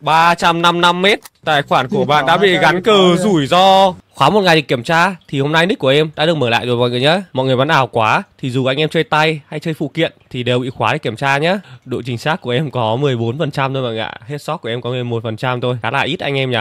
355 mét Tài khoản của bạn đã bị gắn cờ rủi ro Khóa một ngày để kiểm tra Thì hôm nay nick của em đã được mở lại rồi mọi người nhé Mọi người bắn ảo quá Thì dù anh em chơi tay hay chơi phụ kiện Thì đều bị khóa để kiểm tra nhé Độ chính xác của em có 14% thôi mọi người ạ Hết sót của em có 11% thôi Khá là ít anh em nhỉ